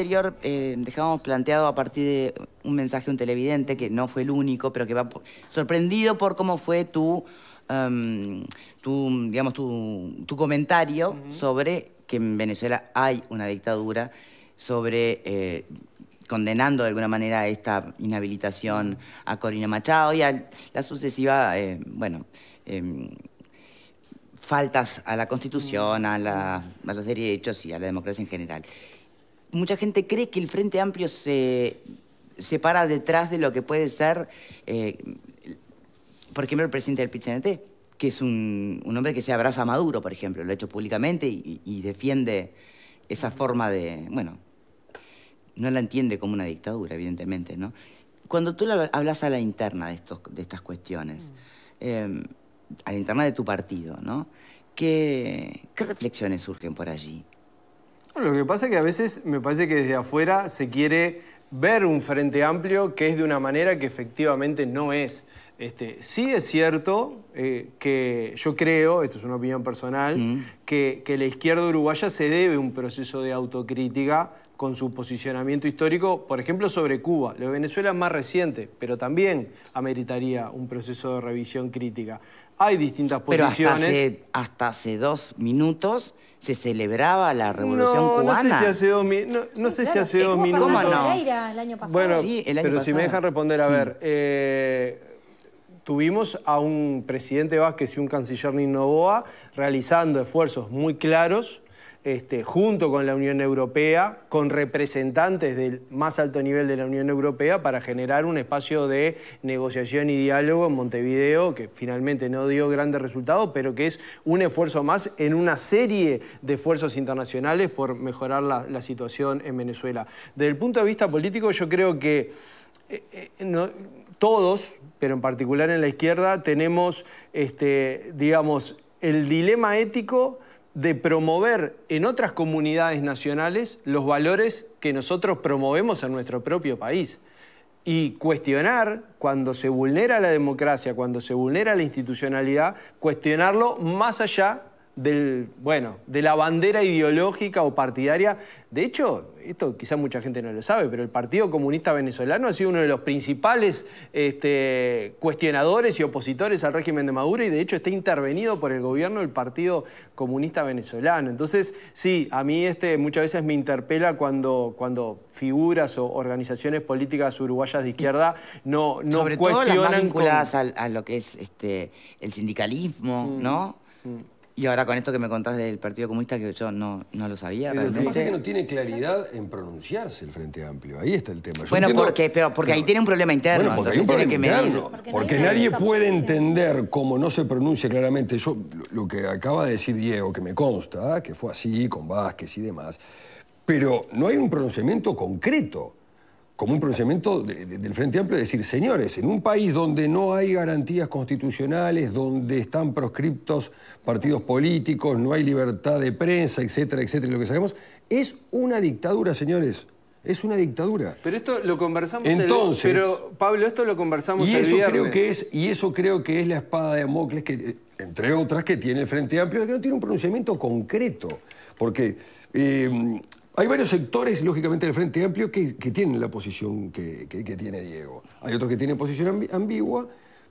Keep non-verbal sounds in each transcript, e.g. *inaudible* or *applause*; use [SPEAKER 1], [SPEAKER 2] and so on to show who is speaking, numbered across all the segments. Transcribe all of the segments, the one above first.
[SPEAKER 1] anterior eh, dejábamos planteado a partir de un mensaje de un televidente, que no fue el único, pero que va sorprendido por cómo fue tu, em, digamos, tu, comentario sobre que en Venezuela hay una dictadura, sobre eh, condenando de alguna manera esta inhabilitación a Corina Machado y a la sucesiva, eh, bueno em, faltas a la Constitución, mm. a, la, a, los derechos y a la democracia en general mucha gente cree que el Frente Amplio se, para detrás de lo que puede ser, eh, por ejemplo, el presidente del que es un, hombre que se abraza a Maduro, por ejemplo, lo ha hecho públicamente y, defiende esa forma de, bueno, no la entiende como una dictadura, evidentemente, ¿no? Cuando tú hablas a la interna de, de estas cuestiones, mm. eh, a la interna de tu partido, ¿no? ¿Qué, ¿Qué reflexiones surgen por allí?
[SPEAKER 2] lo que pasa es que a veces me parece que desde afuera se quiere ver un frente amplio que es de una manera que efectivamente no es. Este, sí es cierto eh, que yo creo, esto es una opinión personal, mm. que, la izquierda uruguaya se debe un proceso de autocrítica con su posicionamiento histórico, por ejemplo, sobre Cuba. Lo de Venezuela es más reciente, pero también ameritaría un proceso de revisión crítica. Hay distintas posiciones.
[SPEAKER 1] Hasta hasta hace dos minutos se celebraba la Revolución Cubana. No sé si hace dos, no, sé si hace dos minutos. ¿Cómo
[SPEAKER 3] no? Bueno,
[SPEAKER 1] pero si me dejan responder, a ver. Mm. Eh,
[SPEAKER 2] tuvimos a un presidente Vázquez y un canciller Boa realizando esfuerzos muy claros este, junto con la Unión Europea, con representantes del más alto nivel de la Unión Europea, para generar un espacio de negociación y diálogo en Montevideo, que finalmente no dio grandes resultados, pero que es un esfuerzo más en una serie de esfuerzos internacionales por mejorar la, situación en Venezuela. Desde el punto de vista político, yo creo que eh, eh, todos, pero en particular en la izquierda, tenemos, este, digamos, el dilema ético de promover en otras comunidades nacionales los valores que nosotros promovemos en nuestro propio país. Y cuestionar, cuando se vulnera la democracia, cuando se vulnera la institucionalidad, cuestionarlo más allá bueno, de la bandera ideológica o partidaria. De hecho, esto quizá mucha gente no lo sabe, pero el Partido Comunista Venezolano ha sido uno de los principales este, cuestionadores y opositores al régimen de Maduro y de hecho está intervenido por el gobierno del Partido Comunista Venezolano. Entonces, sí, a mí este, muchas veces me interpela cuando, cuando figuras o organizaciones políticas uruguayas de izquierda no, no Sobre Todo las más
[SPEAKER 1] vinculadas a, lo que es este, el sindicalismo, mm. ¿no? Mm. Y ahora con esto que me contás del Partido Comunista, que yo no, no lo sabía. lo que pasa es que no
[SPEAKER 4] tiene claridad en pronunciarse el Frente Amplio. Ahí está el tema. bueno, porque, porque ahí tiene un problema interno. porque hay un Porque, nadie puede entender cómo no se pronuncia claramente. Yo, lo que acaba de decir Diego, que me consta, que fue así, con Vázquez y demás, pero no hay un pronunciamiento concreto como un pronunciamiento del Frente Amplio, decir, señores, en un país donde no hay garantías constitucionales, donde están proscriptos partidos políticos, no hay libertad de prensa, etcétera, etcétera, lo que sabemos, es una dictadura, señores. Es una dictadura.
[SPEAKER 2] Pero esto lo conversamos Entonces, pero Pablo, esto lo conversamos y eso Creo
[SPEAKER 4] que es, y eso creo que es la espada de Damocles, entre otras, que tiene el Frente Amplio, es que no tiene un pronunciamiento concreto. Porque eh, hay varios sectores, lógicamente, del Frente Amplio que, tienen la posición que, que, tiene Diego. Hay otros que tienen posición ambigua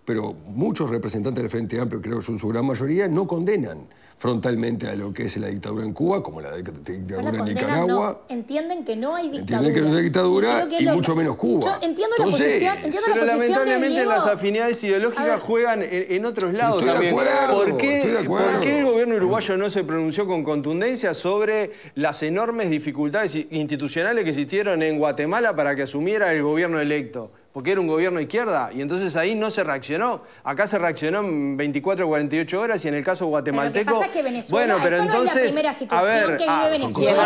[SPEAKER 4] pero muchos representantes del Frente Amplio, creo que en su gran mayoría, no condenan frontalmente a lo que es la dictadura en Cuba, como la dictadura en Nicaragua.
[SPEAKER 3] Entienden que no hay dictadura. que no hay dictadura y, mucho menos Cuba. Yo entiendo la posición, entiendo pero lamentablemente las
[SPEAKER 2] afinidades ideológicas juegan en, otros lados también. ¿Por qué el gobierno uruguayo no se pronunció con contundencia sobre las enormes dificultades institucionales que existieron en Guatemala para que asumiera el gobierno electo? porque era un gobierno de izquierda, y entonces ahí no se reaccionó. Acá se reaccionó en 24 o 48 horas, y en el caso guatemalteco... Pero
[SPEAKER 1] que Venezuela, bueno, pero entonces, es la primera situación a ver, que ah, vive Venezuela. es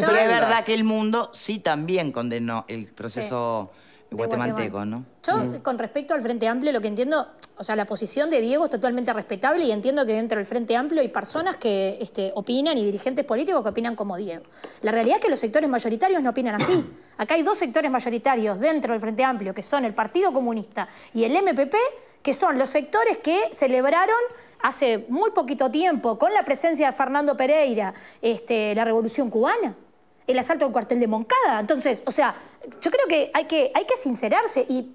[SPEAKER 1] verdad, que el mundo, sí también condenó el proceso guatemalteco, ¿no? Yo, mm.
[SPEAKER 3] con respecto al Frente Amplio, lo que entiendo, o sea, la posición de Diego es totalmente respetable y entiendo que dentro del Frente Amplio hay personas que este, opinan y dirigentes políticos que opinan como Diego. La realidad es que los sectores mayoritarios no opinan así. Acá hay dos sectores mayoritarios dentro del Frente Amplio, que son el Partido Comunista y el MPP, que son los sectores que celebraron hace muy poquito tiempo, con la presencia de Fernando Pereira, este, la Revolución Cubana el asalto al cuartel de Moncada. Entonces, o sea, yo creo que hay que, hay que sincerarse y,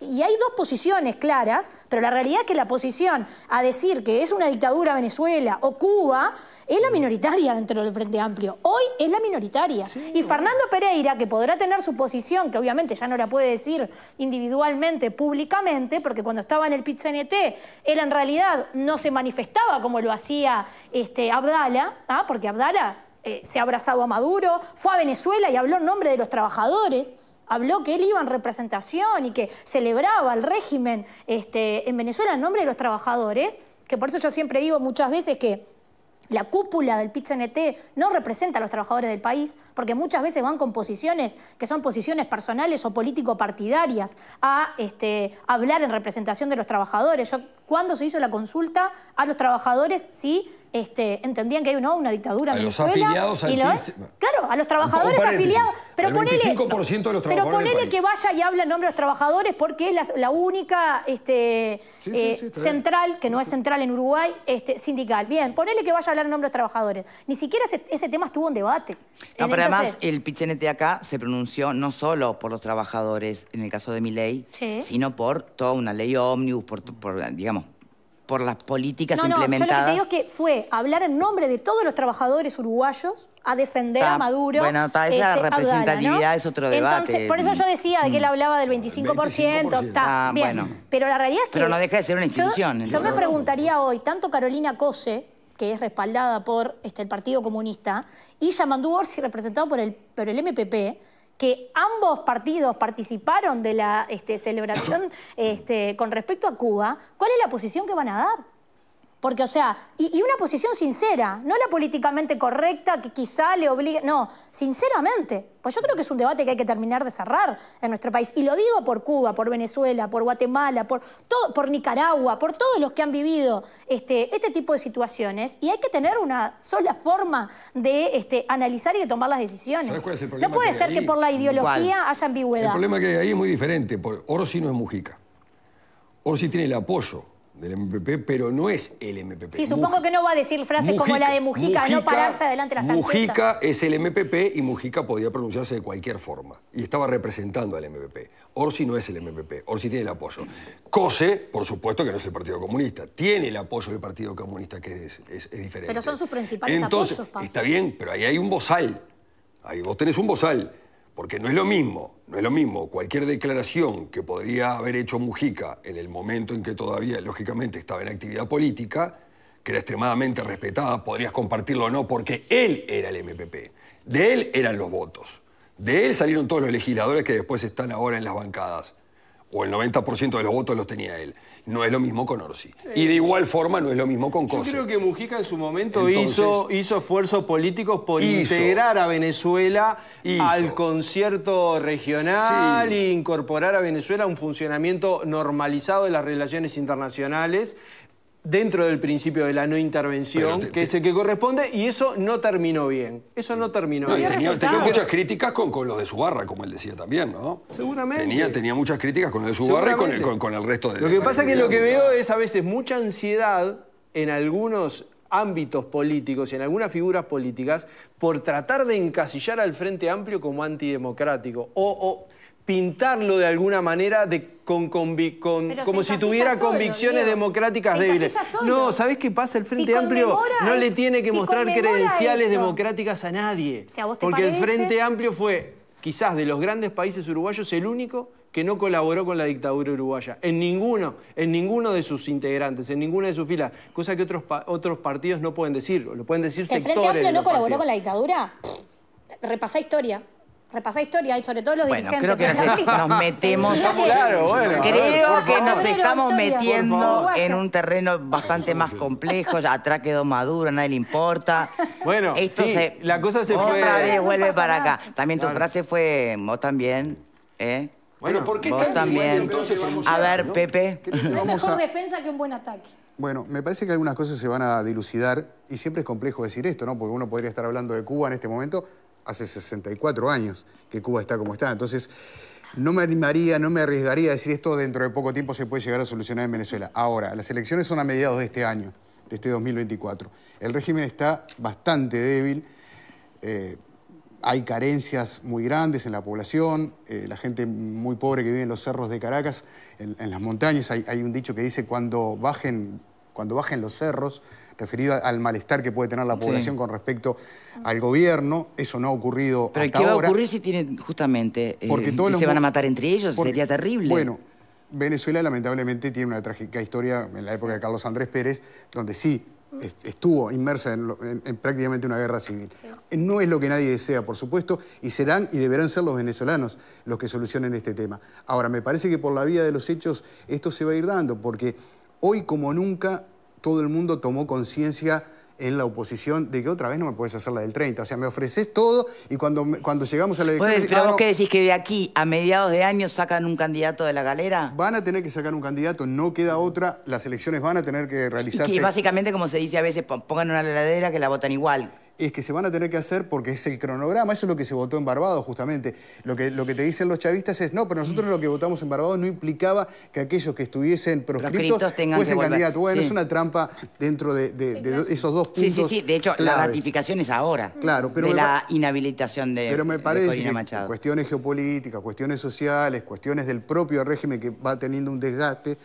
[SPEAKER 3] hay dos posiciones claras, pero la realidad es que la posición a decir que es una dictadura Venezuela o Cuba es la minoritaria dentro del Frente Amplio. Hoy es la minoritaria. y Fernando Pereira, que podrá tener su posición, que obviamente ya no la puede decir individualmente, públicamente, porque cuando estaba en el pit él en realidad no se manifestaba como lo hacía este, Abdala, ¿ah? porque Abdala eh, se ha abrazado a Maduro, fue a Venezuela y habló en nombre de los trabajadores. Habló que él iba en representación y que celebraba el régimen este, en Venezuela en nombre de los trabajadores, que por eso yo siempre digo muchas veces que la cúpula del pit no representa a los trabajadores del país, porque muchas veces van con posiciones que son posiciones personales o político-partidarias a este, hablar en representación de los trabajadores. Yo, ¿Cuándo se hizo la consulta a los trabajadores? Sí, este, entendían que hay una dictadura Afiliados y claro, a los trabajadores afiliados. Pero ponele,
[SPEAKER 4] pero ponele que
[SPEAKER 3] vaya y hable en nombre de los trabajadores porque es la, única este, eh, central, que no es central en Uruguay, este, sindical. Bien, ponele que vaya a hablar en nombre de los trabajadores. Ni siquiera ese, tema estuvo en debate.
[SPEAKER 1] No, pero además el Pichenete acá se pronunció no solo por los trabajadores, en el caso de mi ley, sino por toda una ley ómnibus, por digamos, por las políticas implementadas. No, yo lo que te digo es
[SPEAKER 3] que fue hablar en nombre de todos los trabajadores uruguayos a defender a ah, Maduro. Bueno, esa este, representatividad es otro debate. Entonces, por eso yo decía que él mm. hablaba del 25%. Está ah, Pero la realidad es que... Pero no deja de ser una institución. Yo, me preguntaría hoy, tanto Carolina Cose que es respaldada por este, el Partido Comunista, y Yamandú Orsi, representado por el, por el MPP, que ambos partidos participaron de la este, celebración *coughs* este, con respecto a Cuba, ¿cuál es la posición que van a dar? Porque, o sea, y, una posición sincera, no la políticamente correcta que quizá le obligue. No, sinceramente. Pues yo creo que es un debate que hay que terminar de cerrar en nuestro país. Y lo digo por Cuba, por Venezuela, por Guatemala, por, todo, por Nicaragua, por todos los que han vivido este, este tipo de situaciones. Y hay que tener una sola forma de este, analizar y de tomar las decisiones. No puede ser que por la ideología haya ambigüedad. El problema que
[SPEAKER 4] hay ahí es muy diferente. Orsi no es Mujica. Orsi tiene el apoyo del MPP, pero no es el MPP. Sí, supongo
[SPEAKER 3] que no va a decir frases como la de Mujica, no pararse adelante las tarjetas. Mujica
[SPEAKER 4] es el MPP y Mujica podía pronunciarse de cualquier forma. Y estaba representando al MPP. Orsi no es el MPP, Orsi tiene el apoyo. Cose, por supuesto que no es el Partido Comunista, tiene el apoyo del Partido Comunista, que es, diferente. Pero son
[SPEAKER 3] sus principales Entonces, apoyos, Pablo. Está
[SPEAKER 4] bien, pero ahí hay un bozal. Ahí vos tenés un bozal. Porque no es lo mismo, no es lo mismo cualquier declaración que podría haber hecho Mujica en el momento en que todavía, lógicamente, estaba en actividad política, que era extremadamente respetada, podrías compartirlo o no, porque él era el MPP, de él eran los votos, de él salieron todos los legisladores que después están ahora en las bancadas, o el 90% de los votos los tenía él. No es lo mismo con Orsi. Y de igual forma no es lo mismo con Cosa. Yo
[SPEAKER 2] creo que Mujica en su momento hizo, hizo esfuerzos políticos por integrar a Venezuela al concierto regional e incorporar a Venezuela a un funcionamiento normalizado de las relaciones internacionales dentro del principio de la no intervención, que es el que corresponde, y eso no terminó bien. Eso no terminó bien. Tenía, tenía, muchas
[SPEAKER 4] críticas con, con, los de su barra, como él decía también, ¿no? Seguramente. Tenía, tenía muchas críticas con los de su barra y con el, con, el, resto de... Lo que pasa es que lo que
[SPEAKER 2] veo es a veces mucha ansiedad en algunos ámbitos políticos, y en algunas figuras políticas, por tratar de encasillar al Frente Amplio como antidemocrático o pintarlo de alguna manera de, con, como si tuviera convicciones democráticas débiles. No, ¿sabés qué pasa? El Frente Amplio no le tiene que mostrar credenciales democráticas a nadie.
[SPEAKER 3] porque el Frente
[SPEAKER 2] Amplio fue, quizás de los grandes países uruguayos, el único que no colaboró con la dictadura uruguaya, en ninguno, en ninguno de sus integrantes, en ninguna de sus filas, cosa que otros, otros partidos no pueden decirlo, lo pueden decir sectores. ¿El Frente Amplio no colaboró
[SPEAKER 3] con la dictadura? Repasá historia repasa historia y sobre todo los bueno, dirigentes. nos, metemos.
[SPEAKER 1] Claro, bueno, creo que nos estamos metiendo en un terreno bastante más complejo. atrás quedó Maduro, a nadie le importa. Bueno, Esto la cosa se fue. Otra vez vuelve para acá. También tu frase fue, vos también, ¿eh? Bueno, ¿por qué también. Entonces, a, ver, ¿no?
[SPEAKER 5] Pepe. mejor
[SPEAKER 3] defensa que un buen ataque.
[SPEAKER 5] Bueno, me parece que algunas cosas se van a dilucidar y siempre es complejo decir esto, ¿no? Porque uno podría estar hablando de Cuba en este momento, hace 64 años que Cuba está como está. Entonces, no me animaría, no me arriesgaría a decir esto dentro de poco tiempo se puede llegar a solucionar en Venezuela. Ahora, las elecciones son a mediados de este año, de este 2024. El régimen está bastante débil. Eh, hay carencias muy grandes en la población, eh, la gente muy pobre que vive en los cerros de Caracas, en, las montañas, hay, un dicho que dice cuando bajen cuando bajen los cerros, referido al malestar que puede tener la población con respecto al gobierno. Eso no ha ocurrido Pero ¿qué va a ocurrir
[SPEAKER 1] si tienen justamente... Eh, porque todos se van a matar entre ellos, sería terrible. Bueno,
[SPEAKER 5] Venezuela lamentablemente tiene una trágica historia en la época de Carlos Andrés Pérez, donde sí estuvo inmersa en, prácticamente una guerra civil. Eh, no es lo que nadie desea, por supuesto, y serán y deberán ser los venezolanos los que solucionen este tema. Ahora, me parece que por la vía de los hechos esto se va a ir dando, porque Hoy como nunca todo el mundo tomó conciencia en la oposición de que otra vez no me puedes hacer la del 30. O sea, me ofreces todo y cuando, cuando llegamos a la elección... Pues, pero ah, vos decís
[SPEAKER 1] que de aquí a mediados de año sacan un candidato de la galera. Van a tener que sacar un candidato, no queda otra. Las elecciones van a tener que realizarse. Y básicamente, como se dice a veces, pongan una heladera que la votan igual es que se van a tener que hacer porque es el cronograma, eso es lo que se votó en
[SPEAKER 5] Barbados justamente. Lo que, lo que te dicen los chavistas es, no, pero nosotros lo que votamos en Barbados no implicaba que aquellos que estuviesen proscritos fuesen candidatos. Bueno, es una trampa dentro de, esos dos puntos Sí, sí, sí, de hecho la ratificación
[SPEAKER 1] es ahora. Claro, pero... De la inhabilitación de Pero me parece
[SPEAKER 5] cuestiones geopolíticas, cuestiones sociales, cuestiones del propio régimen que va teniendo un desgaste,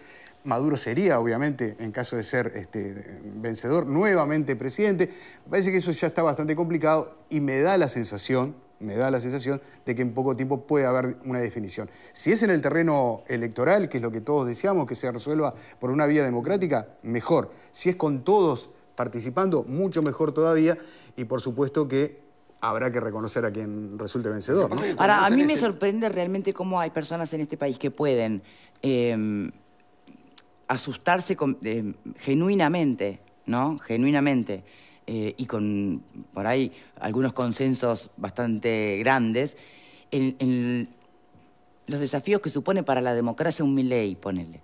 [SPEAKER 5] Maduro sería, obviamente, en caso de ser este, vencedor, nuevamente presidente. parece que eso ya está bastante complicado y me da la sensación, me da la sensación de que en poco tiempo puede haber una definición. Si es en el terreno electoral, que es lo que todos deseamos, que se resuelva por una vía democrática, mejor. Si es con todos participando, mucho mejor todavía. Y por supuesto que habrá que reconocer a quien resulte vencedor. Ahora, a mí me
[SPEAKER 1] sorprende realmente cómo hay personas en este país que pueden... Em, asustarse eh, genuinamente, ¿no? Genuinamente. Eh, y con por ahí algunos consensos bastante grandes, en, los desafíos que supone para la democracia un Milei, ponele.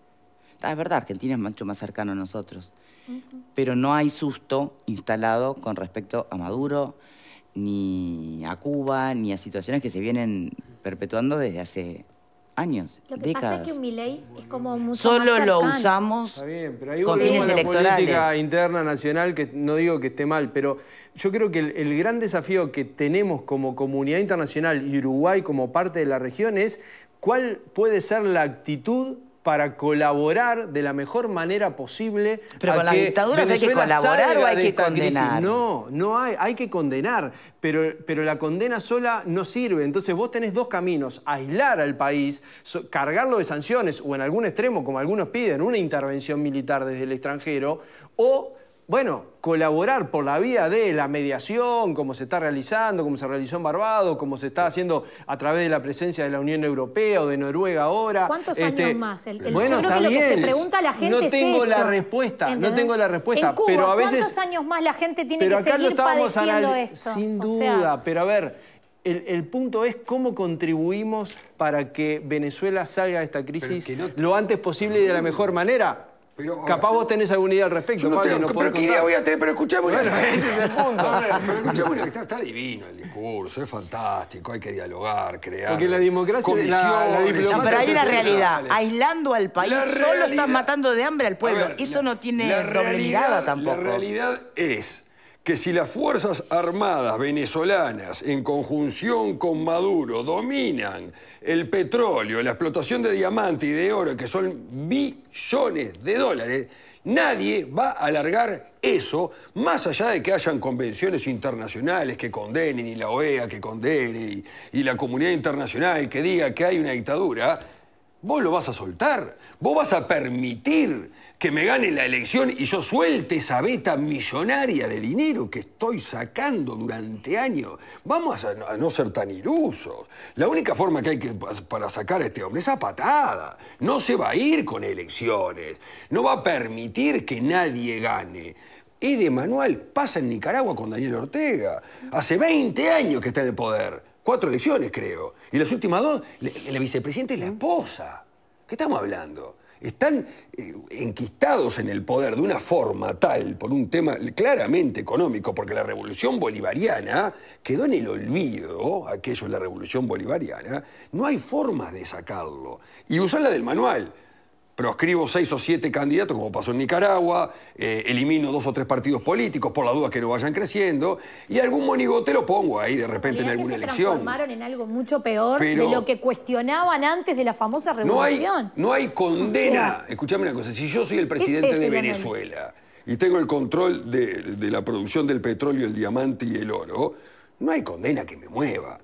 [SPEAKER 1] Ah, es verdad, Argentina es mucho más cercano a nosotros, pero no hay susto instalado con respecto a Maduro, ni a Cuba, ni a situaciones que se vienen perpetuando desde hace años, Lo que pasa es
[SPEAKER 3] que es como
[SPEAKER 1] mucho Solo lo usamos Está bien, pero hay política interna nacional que no
[SPEAKER 2] digo que esté mal, pero yo creo que el, el gran desafío que tenemos como comunidad internacional y Uruguay como parte de la región es cuál puede ser la actitud para colaborar de la mejor manera posible. Pero con las dictaduras hay que colaborar o hay que condenar. No, no hay, hay que condenar, pero, pero la condena sola no sirve. Entonces vos tenés dos caminos, aislar al país, cargarlo de sanciones o en algún extremo, como algunos piden, una intervención militar desde el extranjero, o bueno, colaborar por la vía de la mediación, como se está realizando, como se realizó en Barbados, como se está haciendo a través de la presencia de la Unión Europea o de Noruega ahora. ¿Cuántos este, años más? El, yo creo que lo que se pregunta la gente no tengo la respuesta, no tengo la respuesta, pero a veces ¿cuántos
[SPEAKER 3] años más la gente tiene que seguir padeciendo esto? Sin duda,
[SPEAKER 2] pero a ver, el, punto es cómo contribuimos para que Venezuela salga de esta crisis lo antes posible y de la mejor manera. Capaz vos tenés alguna idea al respecto. no tengo, pero qué idea voy a
[SPEAKER 4] tener, pero escuchame una bueno, *laughs* pero una está, está divino el discurso, es fantástico, hay que dialogar, crear. Porque la democracia es la, la diplomacia. pero ahí la realidad,
[SPEAKER 1] aislando al país, solo estás están matando de hambre al pueblo. Eso no tiene doble mirada
[SPEAKER 4] tampoco. La realidad es que si las Fuerzas Armadas venezolanas, en conjunción con Maduro, dominan el petróleo, la explotación de diamante y de oro, que son billones de dólares, nadie va a alargar eso, más allá de que hayan convenciones internacionales que condenen, y la OEA que condene, y, y la comunidad internacional que diga que hay una dictadura, vos lo vas a soltar, vos vas a permitir que me gane la elección y yo suelte esa beta millonaria de dinero que estoy sacando durante años. Vamos a, no ser tan ilusos. La única forma que hay para sacar a este hombre es a patada. No se va a ir con elecciones. No va a permitir que nadie gane. Y de pasa en Nicaragua con Daniel Ortega. Hace 20 años que está en el poder. Cuatro elecciones, creo. Y las últimas dos, la, la vicepresidenta es la esposa. ¿Qué estamos hablando? están eh, enquistados en el poder de una forma tal, por un tema claramente económico, porque la revolución bolivariana quedó en el olvido, aquello de la revolución bolivariana, no hay forma de sacarlo. Y usarla del manual proscribo seis o siete candidatos, como pasó en Nicaragua, eh, elimino dos o tres partidos políticos por la duda que no vayan creciendo, y algún monigote lo pongo ahí de repente en alguna elección. se transformaron
[SPEAKER 3] en algo mucho peor de lo que cuestionaban antes de la famosa revolución.
[SPEAKER 4] No hay, condena. escúchame una cosa, si yo soy el presidente de Venezuela y tengo el control de, de la producción del petróleo, el diamante y el oro, no hay condena que me mueva.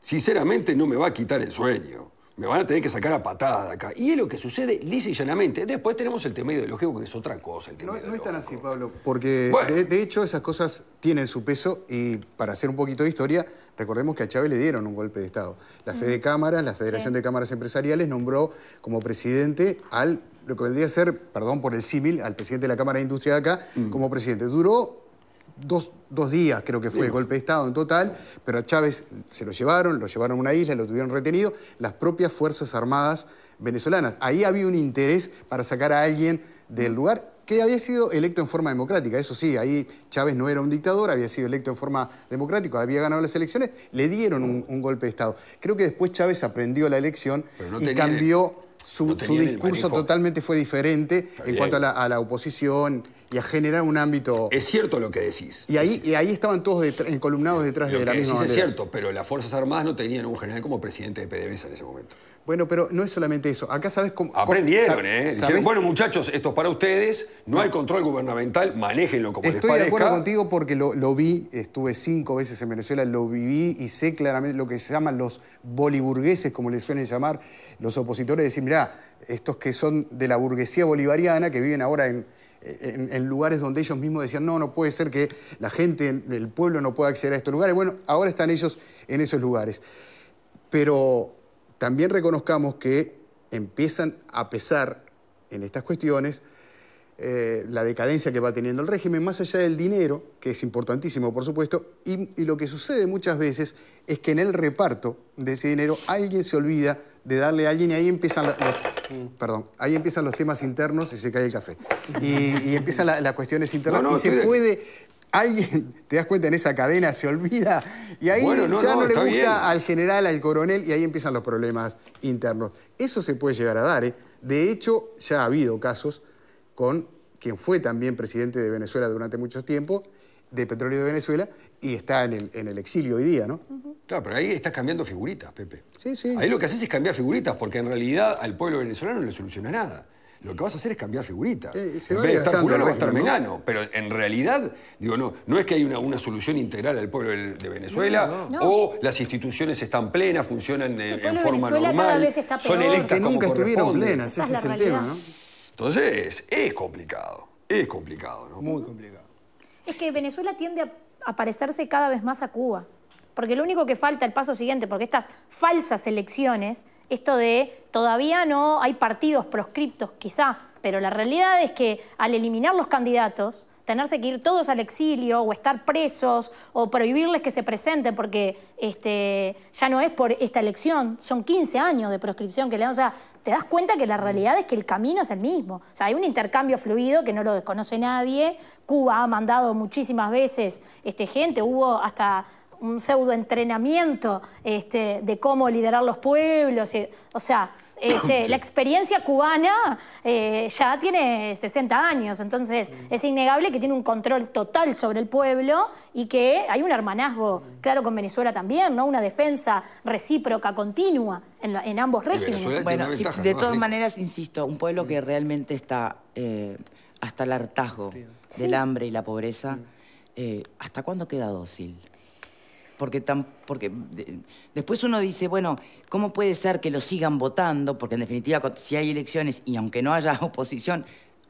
[SPEAKER 4] Sinceramente no me va a quitar el sueño me van a tener que sacar a patada de acá. Y es lo que sucede lisa y llanamente. Después tenemos el tema ideológico, que es otra cosa. El
[SPEAKER 5] tema no, no es tan así, Pablo,
[SPEAKER 4] porque de,
[SPEAKER 5] hecho esas cosas tienen su peso y para hacer un poquito de historia, recordemos que a Chávez le dieron un golpe de Estado. La Fede Cámaras, la Federación de Cámaras Empresariales, nombró como presidente al, lo que vendría ser, perdón por el símil, al presidente de la Cámara de Industria de acá, mm. como presidente. Duró dos, días, creo que fue, el golpe de Estado en total, pero a Chávez se lo llevaron, lo llevaron a una isla, lo tuvieron retenido, las propias Fuerzas Armadas venezolanas. Ahí había un interés para sacar a alguien del lugar que había sido electo en forma democrática, eso sí, ahí Chávez no era un dictador, había sido electo en forma democrática, había ganado las elecciones, le dieron un, golpe de Estado. Creo que después Chávez aprendió la elección y cambió su, discurso totalmente fue diferente en cuanto a la, oposición y a generar un ámbito... Es cierto lo que decís. Y ahí, ahí estaban todos encolumnados detrás de la misma es cierto,
[SPEAKER 4] pero las Fuerzas Armadas no tenían un general como presidente de PDVSA en ese momento. Bueno, pero no es solamente eso. Acá sabes cómo. Aprendieron, ¿eh? bueno, muchachos, esto es para ustedes, no, hay control gubernamental, manéjenlo como les parezca. Estoy de acuerdo
[SPEAKER 5] contigo porque lo, vi, estuve cinco veces en Venezuela, lo viví y sé claramente lo que se llaman los boliburgueses, como les suelen llamar los opositores, decir, mirá, estos que son de la burguesía bolivariana, que viven ahora en, en, lugares donde ellos mismos decían, no, no puede ser que la gente, el pueblo no pueda acceder a estos lugares. Bueno, ahora están ellos en esos lugares. Pero también reconozcamos que empiezan a pesar en estas cuestiones eh, la decadencia que va teniendo el régimen, más allá del dinero, que es importantísimo, por supuesto, y, lo que sucede muchas veces es que en el reparto de ese dinero alguien se olvida de darle a alguien y ahí empiezan los, mm. perdón, ahí empiezan los temas internos y se cae el café. Y, empiezan las cuestiones internas y se puede, alguien, te das cuenta, en esa cadena se olvida y ahí ya no, le gusta al general, al coronel y ahí empiezan los problemas internos. Eso se puede llegar a dar. ¿eh? De hecho, ya ha habido casos con quien fue también presidente de Venezuela durante mucho tiempo, de Petróleo de Venezuela, y está en el, exilio hoy día, ¿no?
[SPEAKER 4] Claro, pero ahí estás cambiando figuritas, Pepe. Sí, sí. Ahí lo que haces es cambiar figuritas, porque en realidad al pueblo venezolano no le soluciona nada lo que vas a hacer es cambiar figuritas. Eh, en vez de estar no va a estar Pero en realidad, digo, no, no es que hay una, solución integral al pueblo de Venezuela o las instituciones están plenas, funcionan eh, en forma Venezuela normal. Cada vez está peor. Son electas que nunca estuvieron plenas,
[SPEAKER 3] ese es, el tema,
[SPEAKER 4] Entonces, es complicado, es complicado, ¿no? Muy complicado.
[SPEAKER 3] Es que Venezuela tiende a parecerse cada vez más a Cuba. Porque lo único que falta, el paso siguiente, porque estas falsas elecciones, esto de todavía no hay partidos proscriptos quizá, pero la realidad es que al eliminar los candidatos, tenerse que ir todos al exilio o estar presos o prohibirles que se presenten porque este, ya no es por esta elección, son 15 años de proscripción que le dan. O sea, te das cuenta que la realidad es que el camino es el mismo. O sea, hay un intercambio fluido que no lo desconoce nadie. Cuba ha mandado muchísimas veces este, gente, hubo hasta un pseudo entrenamiento este, de cómo liderar los pueblos. Eh, o sea, *coughs* este, la experiencia cubana eh, ya tiene 60 años, entonces mm. es innegable que tiene un control total sobre el pueblo y que hay un hermanazgo, mm. claro, con Venezuela también, ¿no? Una defensa recíproca, continua en, ambos regímenes. de todas
[SPEAKER 1] maneras, insisto, un pueblo que mm. realmente está eh, hasta el hartazgo del hambre y la pobreza, ¿hasta cuándo queda dócil? porque, tan, porque después uno dice, bueno, ¿cómo puede ser que lo sigan votando? Porque en definitiva, si hay elecciones y aunque no haya *laughs* oposición,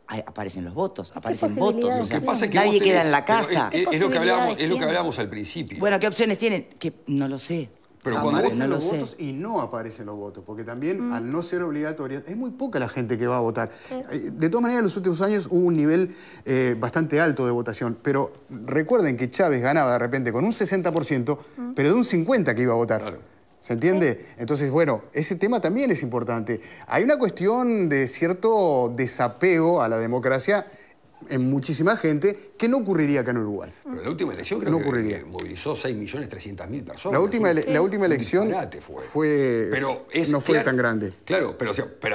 [SPEAKER 1] aparecen los votos, aparecen votos. pasa nadie queda en la eh, casa. Eh, es, lo que hablábamos es lo que al principio. Bueno, ¿qué opciones tienen? Que no lo sé. Pero aparecen los votos
[SPEAKER 5] y no aparecen los votos, porque también mm. al no ser obligatoria, es muy poca la gente que va a votar. Eh, de todas maneras, en los últimos años hubo un nivel eh, bastante alto de votación, pero recuerden que Chávez ganaba de repente con un 60%, mm. pero de un 50% que iba a votar. ¿Se entiende? Entonces, bueno, ese tema también es importante. Hay una cuestión de cierto desapego a la democracia en muchísima gente, que no ocurriría acá en Uruguay.
[SPEAKER 4] Pero la última elección creo no que ocurriría. movilizó 6.300.000 personas. La última, la última elección fue. pero es, no fue tan grande. Claro, pero,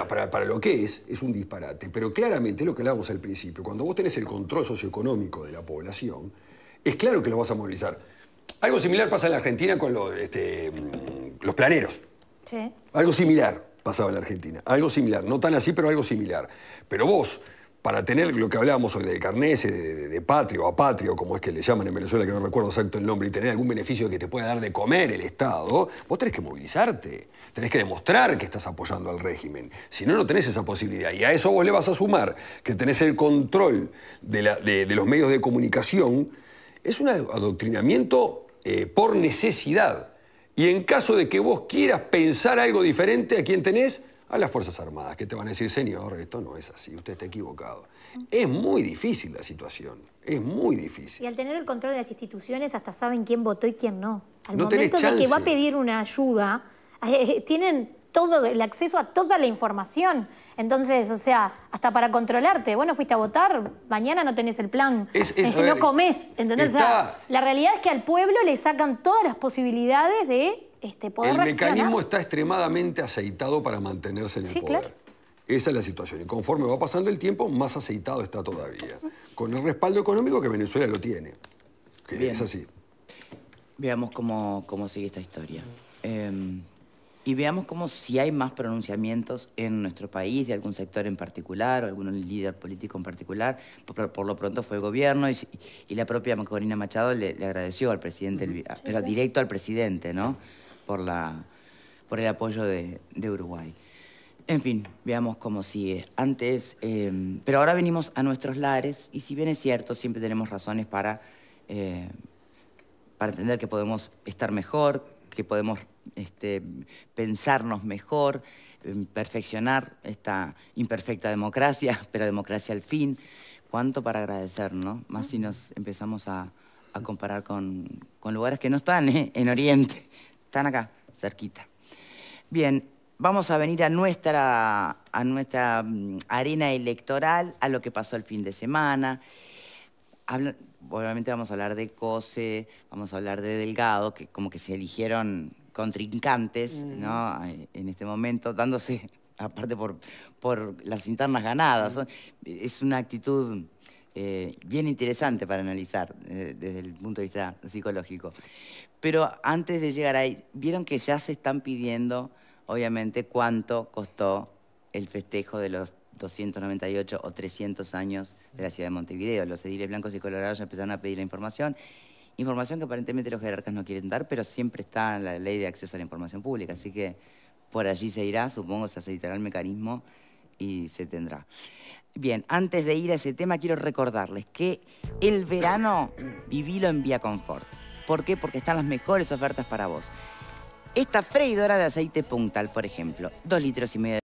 [SPEAKER 4] para, lo que es, es un disparate. Pero claramente lo que hablábamos al principio, cuando vos tenés el control socioeconómico de la población, es claro que lo vas a movilizar. Algo similar pasa en la Argentina con los, este, mm, los planeros. Sí. Algo similar pasaba en la Argentina. Algo similar. No tan así, pero algo similar. Pero vos para tener lo que hablábamos hoy del eh, de, de, de, patrio o apatrio, como es que le llaman en Venezuela, que no recuerdo exacto el nombre, y tener algún beneficio que te pueda dar de comer el Estado, vos tenés que movilizarte, tenés que demostrar que estás apoyando al régimen. Si no, no tenés esa posibilidad. Y a eso vos le vas a sumar que tenés el control de, los medios de comunicación. Es un adoctrinamiento eh, por necesidad. Y en caso de que vos quieras pensar algo diferente a quien tenés, a las Fuerzas Armadas, que te van a decir, señor, esto no es así, usted está equivocado. Es muy difícil la situación, es muy difícil.
[SPEAKER 3] Y al tener el control de las instituciones, hasta saben quién votó y quién no. Al momento de que va a pedir una ayuda, eh, eh, tienen todo el acceso a toda la información. Entonces, o sea, hasta para controlarte, bueno, fuiste a votar, mañana no tenés el plan, es, *laughs* no comés, la realidad es que al pueblo le sacan todas las posibilidades de este, el mecanismo está
[SPEAKER 4] extremadamente aceitado para mantenerse en el poder. Esa es la situación. Y conforme va pasando el tiempo, más aceitado está todavía. Con el respaldo económico que Venezuela lo tiene.
[SPEAKER 1] es así. Veamos cómo, cómo sigue esta historia. Em, y veamos cómo si hay más pronunciamientos en nuestro país de algún sector en particular o algún líder político en particular. Por, lo pronto fue el gobierno y, la propia Corina Machado le, agradeció al presidente, pero directo al presidente, ¿no? por, la, por el apoyo de, Uruguay. En fin, veamos cómo sigue. Antes, eh, pero ahora venimos a nuestros lares y si bien es cierto, siempre tenemos razones para, eh, para entender que podemos estar mejor, que podemos este, pensarnos mejor, eh, perfeccionar esta imperfecta democracia, *laughs* pero democracia al fin. Cuánto para agradecer, ¿no? Más si nos empezamos a, comparar con, con lugares que no están en Oriente. Están acá, cerquita. Bien, vamos a venir a nuestra, a nuestra mm, arena electoral, a lo que pasó el fin de semana. obviamente vamos a hablar de Cose, vamos a hablar de Delgado, que como que se eligieron contrincantes, mm. ¿no? En este momento, dándose, *laughs* aparte por, por las internas ganadas. Mm. Es una actitud eh, bien interesante para analizar eh, desde el punto de vista psicológico. Pero antes de llegar ahí, vieron que ya se están pidiendo, obviamente, cuánto costó el festejo de los 298 o 300 años de la ciudad de Montevideo. Los ediles blancos y colorados ya empezaron a pedir la información. Información que aparentemente los jerarcas no quieren dar, pero siempre está en la ley de acceso a la información pública. Así que por allí se irá, supongo, se aceitará el mecanismo y se tendrá. Bien, antes de ir a ese tema, quiero recordarles que el verano vivilo en Vía Confort. ¿Por qué? Porque están las mejores ofertas para vos. Esta freidora de aceite Puntal, por ejemplo, dos litros y medio de